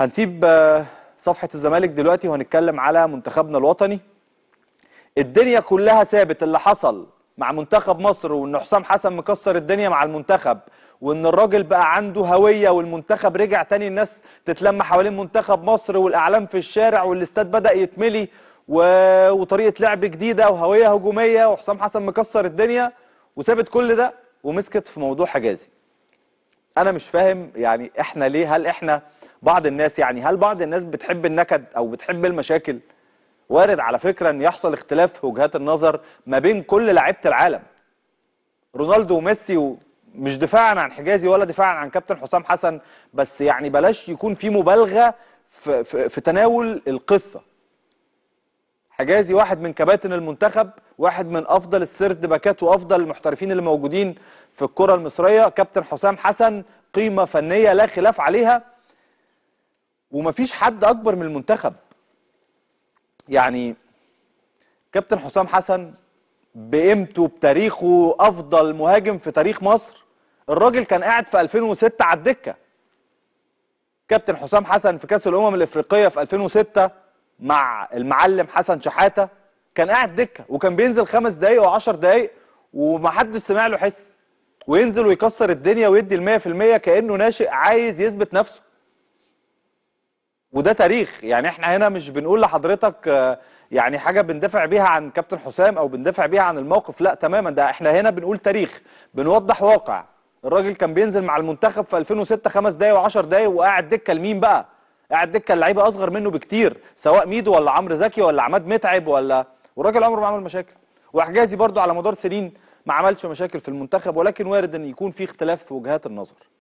هنسيب آه، صفحة الزمالك دلوقتي وهنتكلم على منتخبنا الوطني الدنيا كلها ثابت اللي حصل مع منتخب مصر وان حسام حسن مكسر الدنيا مع المنتخب وان الراجل بقى عنده هويه والمنتخب رجع تاني الناس تتلم حوالين منتخب مصر والاعلام في الشارع والاستاد بدا يتملي و... وطريقه لعب جديده وهويه هجوميه وحسام حسن مكسر الدنيا وسابت كل ده ومسكت في موضوع حجازي انا مش فاهم يعني احنا ليه هل احنا بعض الناس يعني هل بعض الناس بتحب النكد او بتحب المشاكل وارد على فكره ان يحصل اختلاف في وجهات النظر ما بين كل لعيبه العالم رونالدو وميسي مش دفاعا عن حجازي ولا دفاعا عن كابتن حسام حسن بس يعني بلاش يكون في مبالغه في, في, في تناول القصه حجازي واحد من كباتن المنتخب واحد من افضل السرد باكات وافضل المحترفين اللي موجودين في الكره المصريه كابتن حسام حسن قيمه فنيه لا خلاف عليها ومفيش حد اكبر من المنتخب يعني كابتن حسام حسن بقيمته بتاريخه افضل مهاجم في تاريخ مصر الراجل كان قاعد في 2006 على الدكه كابتن حسام حسن في كاس الامم الافريقيه في 2006 مع المعلم حسن شحاته كان قاعد دكه وكان بينزل خمس دقايق و10 دقايق ومحدش سمع له حس وينزل ويكسر الدنيا ويدي ال 100% كانه ناشئ عايز يثبت نفسه وده تاريخ يعني احنا هنا مش بنقول لحضرتك آه، يعني حاجه بندافع بيها عن كابتن حسام او بندافع بيها عن الموقف لا تماما ده احنا هنا بنقول تاريخ بنوضح واقع الراجل كان بينزل مع المنتخب في 2006 خمس دقايق و10 دقايق وقاعد دكه لمين بقى قاعد دكه اللعيبه اصغر منه بكتير سواء ميدو ولا عمرو زكي ولا عماد متعب ولا والراجل عمره ما عمل مشاكل وحجازي برضو على مدار سنين ما عملش مشاكل في المنتخب ولكن وارد ان يكون في اختلاف في وجهات النظر